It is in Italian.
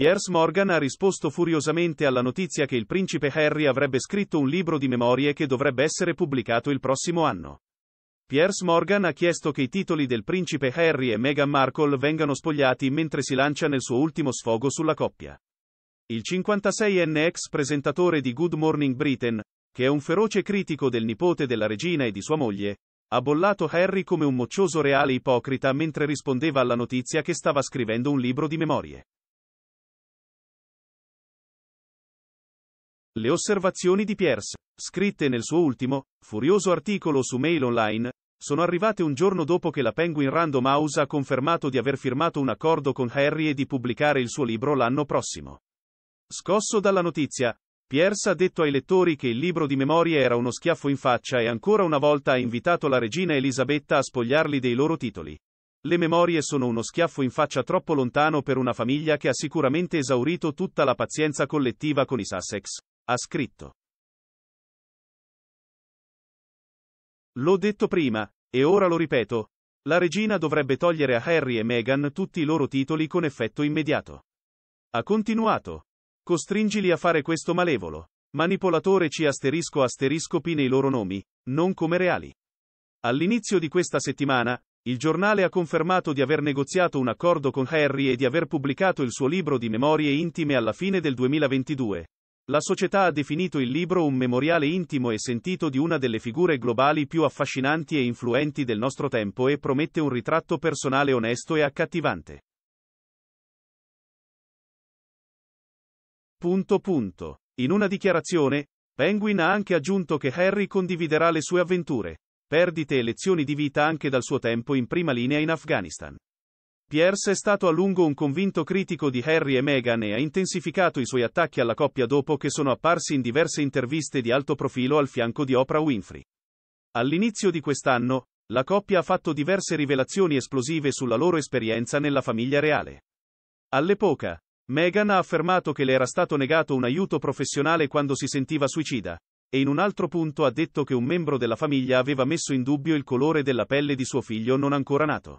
Piers Morgan ha risposto furiosamente alla notizia che il principe Harry avrebbe scritto un libro di memorie che dovrebbe essere pubblicato il prossimo anno. Piers Morgan ha chiesto che i titoli del principe Harry e Meghan Markle vengano spogliati mentre si lancia nel suo ultimo sfogo sulla coppia. Il 56enne ex presentatore di Good Morning Britain, che è un feroce critico del nipote della regina e di sua moglie, ha bollato Harry come un moccioso reale ipocrita mentre rispondeva alla notizia che stava scrivendo un libro di memorie. Le osservazioni di Pierce, scritte nel suo ultimo, furioso articolo su Mail Online, sono arrivate un giorno dopo che la Penguin Random House ha confermato di aver firmato un accordo con Harry e di pubblicare il suo libro l'anno prossimo. Scosso dalla notizia, Pierce ha detto ai lettori che il libro di memorie era uno schiaffo in faccia e ancora una volta ha invitato la regina Elisabetta a spogliarli dei loro titoli. Le memorie sono uno schiaffo in faccia troppo lontano per una famiglia che ha sicuramente esaurito tutta la pazienza collettiva con i Sussex. Ha scritto. L'ho detto prima, e ora lo ripeto. La regina dovrebbe togliere a Harry e Meghan tutti i loro titoli con effetto immediato. Ha continuato. Costringili a fare questo malevolo. Manipolatore C asterisco asterisco P nei loro nomi, non come reali. All'inizio di questa settimana, il giornale ha confermato di aver negoziato un accordo con Harry e di aver pubblicato il suo libro di memorie intime alla fine del 2022, la società ha definito il libro un memoriale intimo e sentito di una delle figure globali più affascinanti e influenti del nostro tempo e promette un ritratto personale onesto e accattivante. Punto punto. In una dichiarazione, Penguin ha anche aggiunto che Harry condividerà le sue avventure, perdite e lezioni di vita anche dal suo tempo in prima linea in Afghanistan. Pierce è stato a lungo un convinto critico di Harry e Meghan e ha intensificato i suoi attacchi alla coppia dopo che sono apparsi in diverse interviste di alto profilo al fianco di Oprah Winfrey. All'inizio di quest'anno, la coppia ha fatto diverse rivelazioni esplosive sulla loro esperienza nella famiglia reale. All'epoca, Meghan ha affermato che le era stato negato un aiuto professionale quando si sentiva suicida, e in un altro punto ha detto che un membro della famiglia aveva messo in dubbio il colore della pelle di suo figlio non ancora nato.